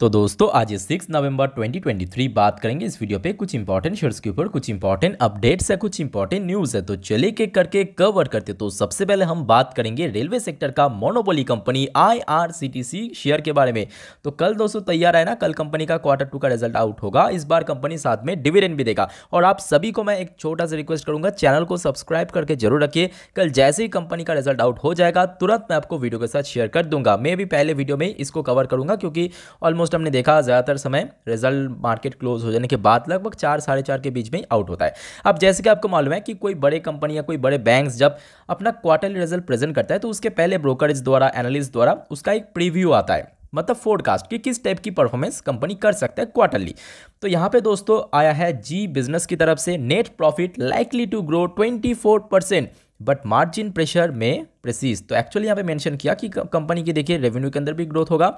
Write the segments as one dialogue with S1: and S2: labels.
S1: तो दोस्तों आज सिक्स नवंबर 2023 बात करेंगे इस वीडियो पे कुछ इंपॉर्टेंट शेयर्स के ऊपर कुछ इंपॉर्टेंट अपडेट्स है कुछ इंपॉर्टेंट न्यूज है तो चले के करके कवर करते तो सबसे पहले हम बात करेंगे रेलवे सेक्टर का मोनोपोली कंपनी आईआरसीटीसी शेयर के बारे में तो कल दोस्तों तैयार है ना कल कंपनी का क्वार्टर टू का रिजल्ट आउट होगा इस बार कंपनी साथ में डिविडेंड भी देगा और आप सभी को मैं एक छोटा सा रिक्वेस्ट करूंगा चैनल को सब्सक्राइब करके जरूर रखिए कल जैसे ही कंपनी का रिजल्ट आउट हो जाएगा तुरंत मैं आपको वीडियो के साथ शेयर कर दूंगा मैं भी पहले वीडियो में इसको कवर करूंगा क्योंकि ऑलमोस्ट ऑलमोस्ट हमने देखा ज़्यादातर समय रिजल्ट मार्केट क्लोज हो जाने के बाद लगभग चार साढ़े चार के बीच में आउट होता है अब जैसे कि आपको मालूम है कि कोई बड़े कंपनी या कोई बड़े बैंक जब अपना क्वार्टरली रिजल्ट प्रेजेंट करता है तो उसके पहले ब्रोकरेज द्वारा एनालिस्ट द्वारा उसका एक प्रीव्यू आता है मतलब फोरकास्ट कि किस टाइप की परफॉर्मेंस कंपनी कर सकता है क्वार्टरली तो यहाँ पे दोस्तों आया है जी बिजनेस की तरफ से net profit likely to grow 24 percent but margin pressure में प्रेसिस तो एक्चुअली यहाँ पे मेंशन किया कि कंपनी की देखिए रेवेन्यू के अंदर भी ग्रोथ होगा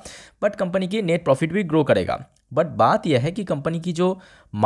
S1: बट कंपनी की नेट प्रॉफिट भी ग्रो करेगा बट बात यह है कि कंपनी की जो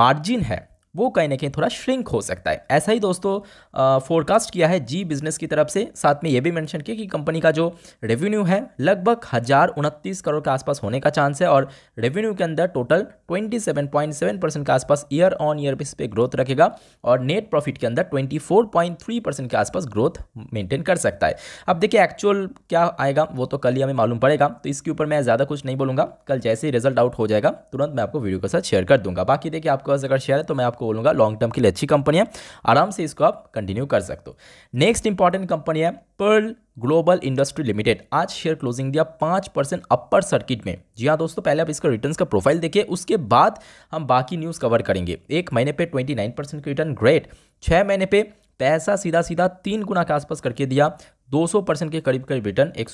S1: मार्जिन है वो कहीं ना कहीं थोड़ा श्रिंक हो सकता है ऐसा ही दोस्तों फोरकास्ट किया है जी बिजनेस की तरफ से साथ में ये भी मेंशन किया कि कंपनी का जो रेवेन्यू है लगभग हज़ार उनतीस करोड़ के आसपास होने का चांस है और रेवेन्यू के अंदर टोटल 27.7 परसेंट के आसपास ईयर ऑन ईयर बेस पे ग्रोथ रखेगा और नेट प्रॉफिट के अंदर ट्वेंटी परसेंट के आसपास ग्रोथ मेंटेन कर सकता है अब देखिए एक्चुअल क्या आएगा वो तो कल ही हमें मालूम पड़ेगा तो इसके ऊपर मैं ज़्यादा कुछ नहीं बोलूँगा कल जैसे ही रिजल्ट आउट हो जाएगा तुरंत मैं आपको वीडियो के साथ शेयर कर दूंगा बाकी देखिए आपके पास अगर शेयर है तो मैं आपको आपको बोलूँगा लॉन्ग टर्म के लिए अच्छी कंपनी है आराम से इसको आप कंटिन्यू कर सकते हो नेक्स्ट इंपॉर्टेंट कंपनी है पर्ल ग्लोबल इंडस्ट्री लिमिटेड आज शेयर क्लोजिंग दिया पाँच परसेंट अपर सर्किट में जी हाँ दोस्तों पहले आप इसका रिटर्न्स का प्रोफाइल देखिए उसके बाद हम बाकी न्यूज़ कवर करेंगे एक महीने पे twenty nine percent return great छः महीने पे पैसा सीधा सीधा तीन गुना के आसपास करके दिया 200 परसेंट के करीब करीब रिटर्न एक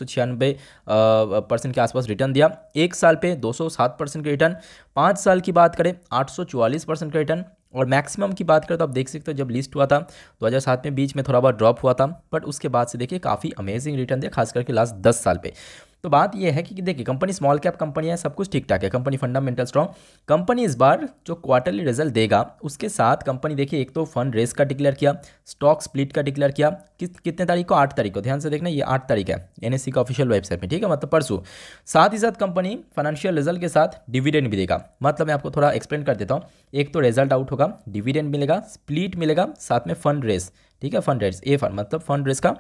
S1: परसेंट के आसपास रिटर्न दिया एक साल पे 207 परसेंट का रिटर्न पाँच साल की बात करें 844 परसेंट का रिटर्न और मैक्सिमम की बात करें तो आप देख सकते हो जब लिस्ट हुआ था 2007 में बीच में थोड़ा बहुत ड्रॉप हुआ था बट उसके बाद से देखिए काफ़ी अमेजिंग रिटर्न दिया खास करके लास्ट दस साल पे तो बात यह है कि देखिए कंपनी स्मॉल कैप कंपनी है सब कुछ ठीक ठाक है कंपनी फंडामेंटल स्ट्रॉन्ग कंपनी इस बार जो क्वार्टरली रिजल्ट देगा उसके साथ कंपनी देखिए एक तो फंड रेस का डिक्लेयर किया स्टॉक स्प्लिट का डिक्लेयर किया कि, कितने तारीख को आठ तारीख को ध्यान से देखना ये आठ तारीख है एन का ऑफिशियल वेबसाइट में ठीक है मतलब परसों साथ ही साथ कंपनी फाइनेंशियल रिजल्ट के साथ डिविडेंड भी देगा मतलब मैं आपको थोड़ा एक्सप्लेन कर देता हूँ एक तो रिजल्ट आउट होगा डिविडेंड मिलेगा स्प्लिट मिलेगा साथ में फंड रेस ठीक है फंड रेज ए फंड मतलब फंड रेज का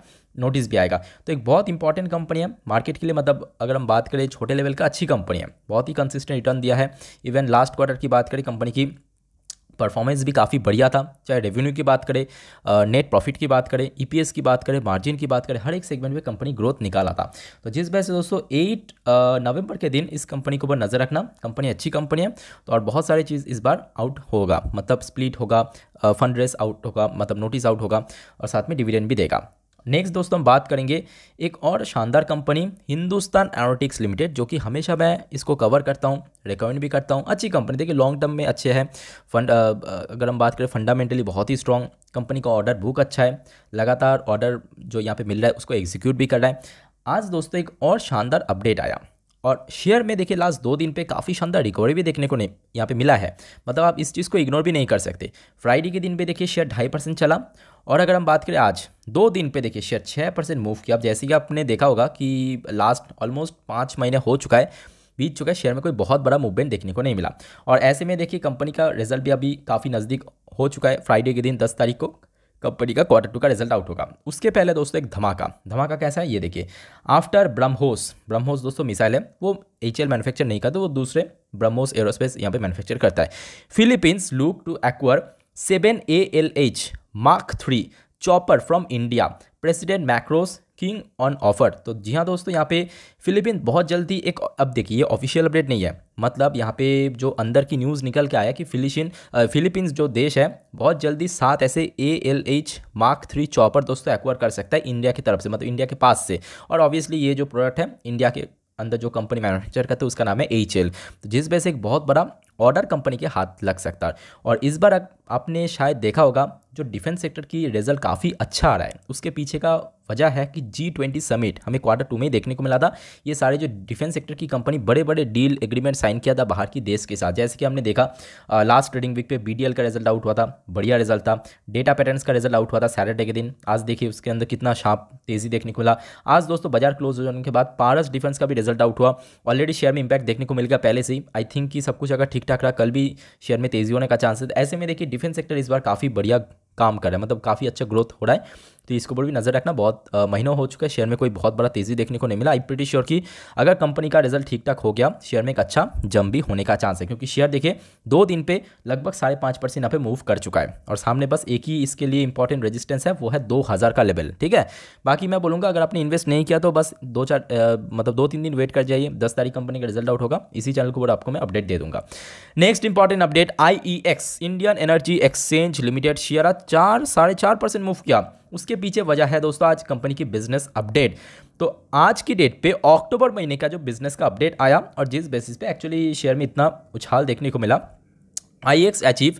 S1: नोटिस भी आएगा तो एक बहुत इंपॉर्टेंट कंपनी है मार्केट के लिए मतलब अगर हम बात करें छोटे लेवल का अच्छी कंपनी है बहुत ही कंसिस्टेंट रिटर्न दिया है इवन लास्ट क्वार्टर की बात करें कंपनी की परफॉर्मेंस भी काफ़ी बढ़िया था चाहे रेवेन्यू की बात करें नेट प्रॉफिट की बात करें ईपीएस e की बात करें मार्जिन की बात करें हर एक सेगमेंट में कंपनी ग्रोथ निकाला था तो जिस वजह से दोस्तों एट नवंबर के दिन इस कंपनी के ऊपर नज़र रखना कंपनी अच्छी कंपनी है तो और बहुत सारी चीज़ इस बार आउट होगा मतलब स्प्लिट होगा फंड रेस आउट होगा मतलब नोटिस आउट होगा और साथ में डिविडेंड भी देगा नेक्स्ट दोस्तों हम बात करेंगे एक और शानदार कंपनी हिंदुस्तान एरोटिक्स लिमिटेड जो कि हमेशा मैं इसको कवर करता हूँ रिकमेंड भी करता हूँ अच्छी कंपनी देखिए लॉन्ग टर्म में अच्छे है फंड अगर हम बात करें फंडामेंटली बहुत ही स्ट्रॉन्ग कंपनी का ऑर्डर बुक अच्छा है लगातार ऑर्डर जो यहाँ पर मिल रहा है उसको एग्जीक्यूट भी कर रहा है आज दोस्तों एक और शानदार अपडेट आया और शेयर में देखिए लास्ट दो दिन पे काफ़ी शानदार रिकवरी भी देखने को नहीं यहाँ पे मिला है मतलब आप इस चीज़ को इग्नोर भी नहीं कर सकते फ्राइडे के दिन पे देखिए शेयर ढाई परसेंट चला और अगर हम बात करें आज दो दिन पे देखिए शेयर छः परसेंट मूव किया अब जैसे कि आपने देखा होगा कि लास्ट ऑलमोस्ट पाँच महीने हो चुका है बीत चुका है शेयर में कोई बहुत बड़ा मूवमेंट देखने को नहीं मिला और ऐसे में देखिए कंपनी का रिजल्ट भी अभी काफ़ी नज़दीक हो चुका है फ्राइडे के दिन दस तारीख को कंपनी का क्वार्टर टू का रिजल्ट आउट होगा उसके पहले दोस्तों एक धमाका धमाका कैसा है ये देखिए आफ्टर ब्रह्मोस ब्रह्मोस दोस्तों मिसाइल है वो एच मैन्युफैक्चर नहीं करता वो दूसरे ब्रह्मोस एरोस्पेस यहाँ पे मैन्युफैक्चर करता है Philippines look to acquire seven A L H mark three chopper from India president Marcos keen on offer तो जी हाँ दोस्तों यहाँ पे फिलीपीन बहुत जल्दी एक अब देखिए ऑफिशियल अपडेट नहीं है मतलब यहाँ पे जो अंदर की न्यूज़ निकल के आया कि फिलिशिन फिलीपींस जो देश है बहुत जल्दी सात ऐसे A L H mark three chopper दोस्तों एक्वायर कर सकता है इंडिया की तरफ से मतलब इंडिया के पास से और ऑब्वियसली ये जो प्रोडक्ट है इंडिया के अंदर जो कंपनी मैनुफैक्चर करते हैं उसका नाम है एच एल तो जिस वजह से एक बहुत बड़ा ऑर्डर कंपनी के हाथ लग सकता है और इस बार आपने शायद देखा होगा जो डिफेंस सेक्टर की रिजल्ट काफ़ी अच्छा आ रहा है उसके पीछे का वजह है कि जी ट्वेंटी समिट हमें क्वार्टर टू में ही देखने को मिला था ये सारे जो डिफेंस सेक्टर की कंपनी बड़े बड़े डील एग्रीमेंट साइन किया था बाहर की देश के साथ जैसे कि हमने देखा आ, लास्ट ट्रेडिंग वीक पे बीडीएल का रिजल्ट आउट हुआ था बढ़िया रिजल्ट था डेटा पैटर्न्स का रिजल्ट आउट हुआ था सैटरडे के दिन आज देखिए उसके अंदर कितना शार्प तेज़ी देखने को मिला आज दोस्तों बाजार क्लोज हो जाने के बाद पारस डिफेंस का भी रिजल्ट आउट हुआ ऑलरेडी शेयर में इंपैक्ट देखने को मिल गया पहले से ही आई थिंक कि सब कुछ अगर ठीक ठीक ठाक रहा कल भी शेयर में तेजी होने का चांसेस ऐसे में देखिए डिफेंस सेक्टर इस बार काफ़ी बढ़िया काम कर रहा है मतलब काफ़ी अच्छा ग्रोथ हो रहा है तो इसके ऊपर भी नज़र रखना बहुत महीनों हो चुका है शेयर में कोई बहुत बड़ा तेज़ी देखने को नहीं मिला आई प्रिटी श्योर कि अगर कंपनी का रिजल्ट ठीक ठाक हो गया शेयर में एक अच्छा जम भी होने का चांस है क्योंकि शेयर देखिए दो दिन पे लगभग साढ़े पाँच परसेंट यहाँ पे मूव कर चुका है और सामने बस एक ही इसके लिए इंपॉर्टेंट रजिस्टेंस है वो है दो हज़ार का लेवल ठीक है बाकी मैं बोलूँगा अगर आपने इन्वेस्ट नहीं किया तो बस दो चार मतलब दो तीन दिन वेट कर जाइए दस तारीख कंपनी का रिजल्ट आउट होगा इसी चैनल के ऊपर आपको मैं अपडेट दे दूँगा नेक्स्ट इंपॉर्टेंट अपडेट आई Indian energy exchange limited share आज चार साढ़े चार परसेंट मूव किया उसके पीछे वजह है दोस्तों आज कंपनी की बिजनेस अपडेट तो आज की डेट पे अक्टूबर महीने का जो बिजनेस का अपडेट आया और जिस बेसिस पे एक्चुअली शेयर में इतना उछाल देखने को मिला I X achieve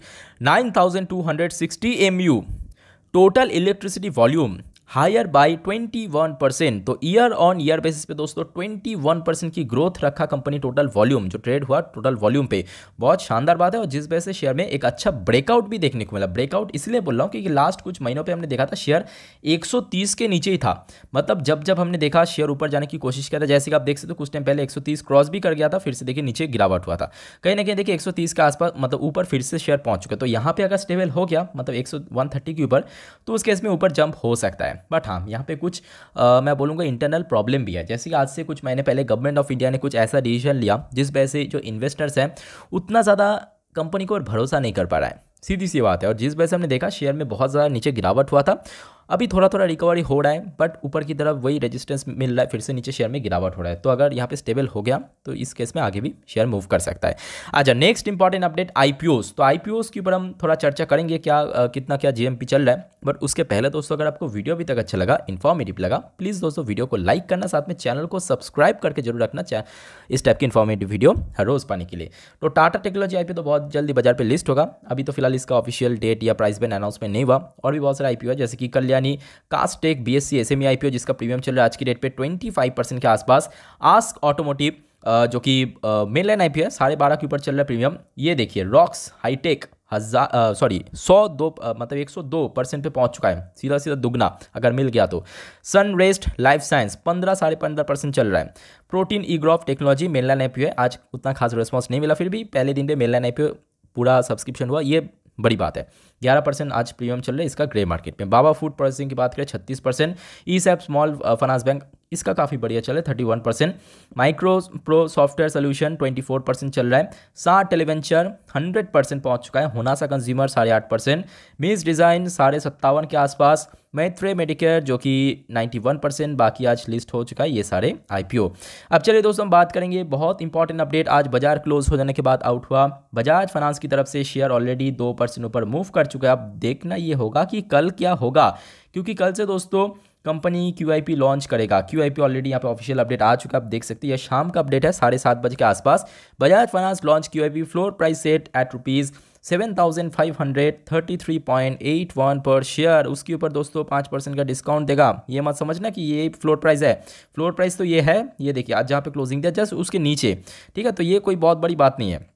S1: nine thousand two hundred sixty M U total electricity volume higher by 21 percent तो ईयर ऑन ईयर बेसिस पे दोस्तों 21 परसेंट की ग्रोथ रखा कंपनी टोटल वॉल्यूम जो ट्रेड हुआ टोटल वॉल्यूम पे बहुत शानदार बात है और जिस वजह से शेयर में एक अच्छा ब्रेकआउट भी देखने को मिला ब्रेकआउट इसलिए बोल रहा हूँ क्योंकि लास्ट कुछ महीनों पर हमने देखा था शेयर 130 के नीचे ही था मतलब जब जब हमने देखा शेयर ऊपर जाने की कोशिश किया था जैसे कि आप देख सकते हो कुछ टाइम पहले एक क्रॉस भी कर गया था फिर से देखिए नीचे गिरावट हुआ था कहीं ना कहीं देखिए एक के आसपास मतलब ऊपर फिर से शेयर पहुंच चुके तो यहाँ पे अगर स्टेबल हो गया मतलब एक के ऊपर तो उस केस में ऊपर जंप हो सकता है बट हाँ यहाँ पे कुछ आ, मैं बोलूँगा इंटरनल प्रॉब्लम भी है जैसे कि आज से कुछ महीने पहले गवर्नमेंट ऑफ इंडिया ने कुछ ऐसा डिसीजन लिया जिस वजह से जो इन्वेस्टर्स हैं उतना ज़्यादा कंपनी को भरोसा नहीं कर पा रहा है सीधी सी बात है और जिस वजह से हमने देखा शेयर में बहुत ज़्यादा नीचे गिरावट हुआ था अभी थोड़ा थोड़ा रिकवरी हो रहा है बट ऊपर की तरफ वही रेजिस्टेंस मिल रहा है फिर से नीचे शेयर में गिरावट हो रहा है तो अगर यहाँ पे स्टेबल हो गया तो इस केस में आगे भी शेयर मूव कर सकता है अच्छा नेक्स्ट इंपॉर्टेंट अपडेट आई तो आई के ऊपर हम थोड़ा चर्चा करेंगे क्या कितना क्या जी चल रहा है बट उसके पहले दोस्तों अगर आपको वीडियो अभी तक अच्छा लगा इन्फॉर्मेटिव लगा प्लीज़ दोस्तों वीडियो को लाइक करना साथ में चैनल को सब्सक्राइब करके जरूर रखना इस टाइप की इन्फॉर्मेटिव वीडियो हर रोज़ पाने के लिए तो टाटा टेक्नोलॉजी आई तो बहुत जल्दी बाजार पर लिस्ट होगा अभी तो फिलहाल इसका ऑफिशियल डेट या प्राइस बैन अनाउंसमेंट नहीं हुआ और भी बहुत सारे आई है जैसे कि कल यानी cast tech B S C S M I P O जिसका प्रीमियम चल रहा है आज की डेट पे ट्वेंटी फाइव परसेंट के आसपास आस्क ऑटोमोटिव जो कि मेन लाइन आई पी है साढ़े बारह के ऊपर चल रहा है प्रीमियम ये देखिए रॉक्स हाईटेक हज़ार सॉरी सौ दो आ, मतलब एक सौ दो परसेंट पर पहुँच चुका है सीधा सीधा दुगना अगर मिल गया तो सन रेस्ट लाइफ साइंस पंद्रह साढ़े पंद्रह परसेंट चल रहा है प्रोटीन ईग्रॉफ टेक्नोलॉजी मेनलाइन आई पी है आज उतना खास रिस्पॉन्स नहीं मिला फिर भी पहले दिन पे मेनलाइन आई पी पूरा सब्सक्रिप्शन हुआ ये बड़ी बात है 11 परसेंट आज प्रीमियम चल रहा है इसका ग्रे मार्केट में बाबा फूड प्रोसेसिंग की बात करें 36 percent ESAF small finance bank इसका काफ़ी बढ़िया रहा है thirty one percent micro pro software solution twenty four percent चल रहा है साठ टेलीवेंचर हंड्रेड परसेंट पहुँच चुका है होनासा कंज्यूमर साढ़े आठ परसेंट मीज डिज़ाइन साढ़े सत्तावन के आसपास मैथ्रे मेडिकेयर जो कि नाइन्टी वन परसेंट बाकी आज लिस्ट हो चुका है ये सारे आई अब चलिए दोस्तों हम बात करेंगे बहुत इंपॉर्टेंट अपडेट आज बाजार क्लोज हो जाने के बाद आउट हुआ बजाज फाइनेंस की तरफ से शेयर ऑलरेडी दो परसेंट ऊपर मूव कर चुका है अब देखना ये होगा कि कल क्या होगा क्योंकि कल से दोस्तों कंपनी क्यू लॉन्च करेगा क्यू ऑलरेडी यहाँ पे ऑफिशियल अपडेट आ चुका है आप देख सकते हैं यह शाम का अपडेट है साढ़े सात बजे के आसपास Bajaj finance launch Q floor price set at rupees seven thousand five hundred thirty three point eight one पर शेयर उसके ऊपर दोस्तों पाँच परसेंट का डिस्काउंट देगा ये मत समझना कि ये फ्लोर प्राइस है फ्लोर प्राइस तो ये है ये देखिए आज जहाँ पे क्लोजिंग दिया जस्ट उसके नीचे ठीक है तो ये कोई बहुत बड़ी बात नहीं है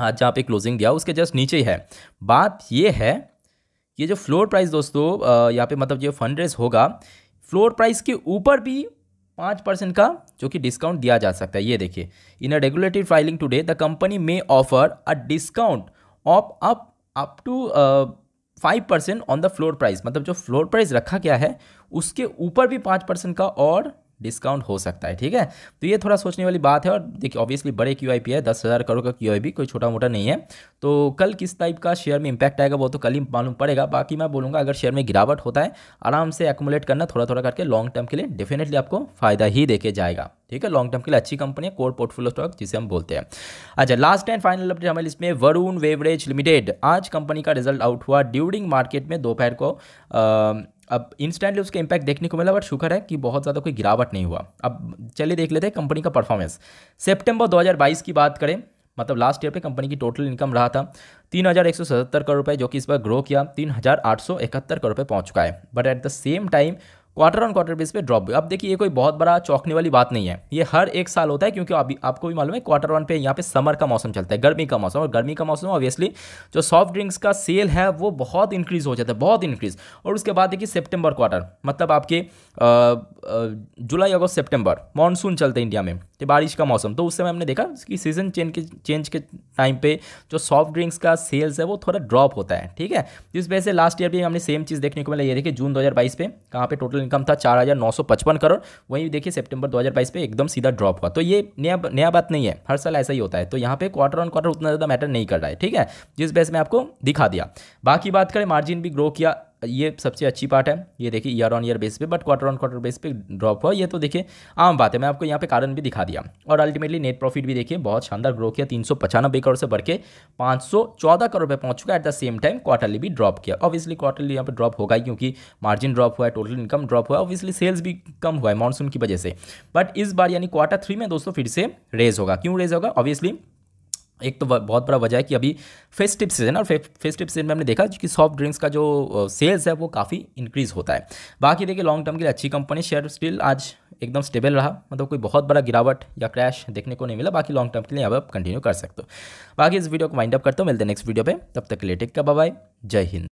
S1: आज जहाँ पे क्लोजिंग दिया उसके जस्ट नीचे ही है बात ये है ये जो फ्लोर प्राइस दोस्तों यहाँ पे मतलब जो फंड रेज होगा फ्लोर प्राइस के ऊपर भी पाँच परसेंट का जो कि डिस्काउंट दिया जा सकता है ये देखिए in a regulatory filing today the company may offer a discount of up up to five percent on the floor price मतलब जो फ्लोर प्राइस रखा गया है उसके ऊपर भी पाँच परसेंट का और डिस्काउंट हो सकता है ठीक है तो ये थोड़ा सोचने वाली बात है और देखिए ऑब्वियसली बड़े क्यू है दस हज़ार करोड़ का क्यू कोई छोटा मोटा नहीं है तो कल किस टाइप का शेयर में इंपैक्ट आएगा वो तो कल ही मालूम पड़ेगा बाकी मैं बोलूँगा अगर शेयर में गिरावट होता है आराम से एकोमोलेट करना थोड़ा थोड़ा करके लॉन्ग टर्म के लिए डेफिनेटली आपको फायदा ही देके जाएगा ठीक है लॉन्ग टर्म के लिए अच्छी कंपनी है कोर पोर्टफोलियो स्टॉक जिसे हम बोलते हैं अच्छा लास्ट एंड फाइनल अपडेट हमारे इसमें वरुण वेवरेज लिमिटेड आज कंपनी का रिजल्ट आउट हुआ ड्यूरिंग मार्केट में दोपहर को आ, अब इंस्टेंटली उसका इम्पैक्ट देखने को मिला बट शुक्र है कि बहुत ज़्यादा कोई गिरावट नहीं हुआ अब चलिए देख लेते हैं कंपनी का परफॉर्मेंस सेप्टेम्बर दो की बात करें मतलब लास्ट ईयर पे कंपनी की टोटल इनकम रहा था तीन हज़ार एक सौ सतहत्तर करोड़ रुपये जो कि इस बार ग्रो किया तीन हज़ार आठ सौ इकहत्तर करोड़ रुपये पहुँच चुका है but at the same time quarter on quarter base पे ड्रॉप भी अब देखिए ये कोई बहुत बड़ा चौंकने वाली बात नहीं है ये हर एक साल होता है क्योंकि अभी आपको भी मालूम है क्वार्टर वन पे यहाँ पे समर का मौसम चलता है गर्मी का मौसम और गर्मी का मौसम ऑब्वियसली जो सॉफ्ट ड्रिंक्स का सेल है वो बहुत इंक्रीज़ हो जाता है बहुत इंक्रीज़ और उसके बाद देखिए सेप्टेम्बर क्वार्टर मतलब आपके जुलाई अगस्त सेप्टेम्बर मानसून चलते हैं इंडिया में कि बारिश का मौसम तो उस समय हमने देखा कि सीजन चेंज के चेंज के टाइम पे जो सॉफ्ट ड्रिंक्स का सेल्स है वो थोड़ा ड्रॉप होता है ठीक है जिस वजह से लास्ट ईयर भी हमने सेम चीज़ देखने को मिला ये देखिए जून 2022 पे कहाँ पे टोटल इनकम था चार करोड़ वहीं देखिए सेप्टेम्बर दो पे एकदम सीधा ड्रॉप हुआ तो ये नया नया बात नहीं है हर साल ऐसा ही होता है तो यहाँ पे क्वार्टर ऑन क्वार्टर उतना ज़्यादा मैटर नहीं कर रहा है ठीक है जिस से मैं आपको दिखा दिया बाकी बात करें मार्जिन भी ग्रो किया ये सबसे अच्छी पार्ट है ये देखिए ईयर ऑन ईयर बेस पे but quarter on quarter base पे ड्रॉप हुआ ये तो देखिए आम बात है मैं आपको यहाँ पे कारण भी दिखा दिया और अल्टीमेटली नेट प्रॉफिट भी देखिए बहुत शानदार ग्रो किया तीन करोड़ से बढ़ के पाँच करोड़ रुपये पहुँच चुका at the same time quarterly भी ड्रॉप किया ऑब्वियसली क्वार्टरली यहाँ पर ड्रॉप होगा क्योंकि मार्जिन ड्रॉप हुआ है टोटल इनकम ड्रॉप हुआ ऑब्वियसली सेल्स भी कम हुआ है मानसून की वजह से बट इस बार यानी क्वार्टर थ्री में दोस्तों फिर से रेज होगा क्यों रेज होगा ऑब्वियसली एक तो बहुत बड़ा वजह है कि अभी फेस्टिव सीजन और फेस्टिव सीजन में हमने देखा कि सॉफ्ट ड्रिंक्स का जो सेल्स है वो काफ़ी इंक्रीज़ होता है बाकी देखिए लॉन्ग टर्म के लिए अच्छी कंपनी शेयर स्टिल आज एकदम स्टेबल रहा मतलब कोई बहुत बड़ा गिरावट या क्रैश देखने को नहीं मिला बाकी लॉन्ग टर्म के लिए अब आप कंटिन्यू कर सकते हो बाकी इस वीडियो को वाइंड अप करते हो मिलते हैं नेक्स्ट वीडियो पर तब तक लेटेक का बाय जय हिंद